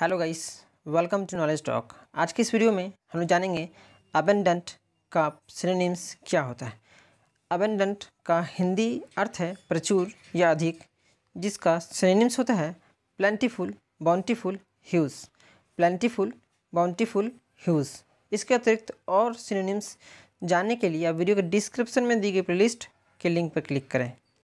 hello guys welcome to knowledge talk आज की इस वीडियो में हम लोग जानेंगे अबेंडेंट का सिनोनिम्स क्या होता है अबेंडेंट का हिंदी अर्थ है प्रचुर या अधिक जिसका सिनोनिम्स होता है plentiful bountiful huge plentiful bountiful huge इसके अतिरिक्त और सिनोनिम्स जानने के लिए आप वीडियो के डिस्क्रिप्शन में दी गई प्ले के लिंक पर क्लिक करें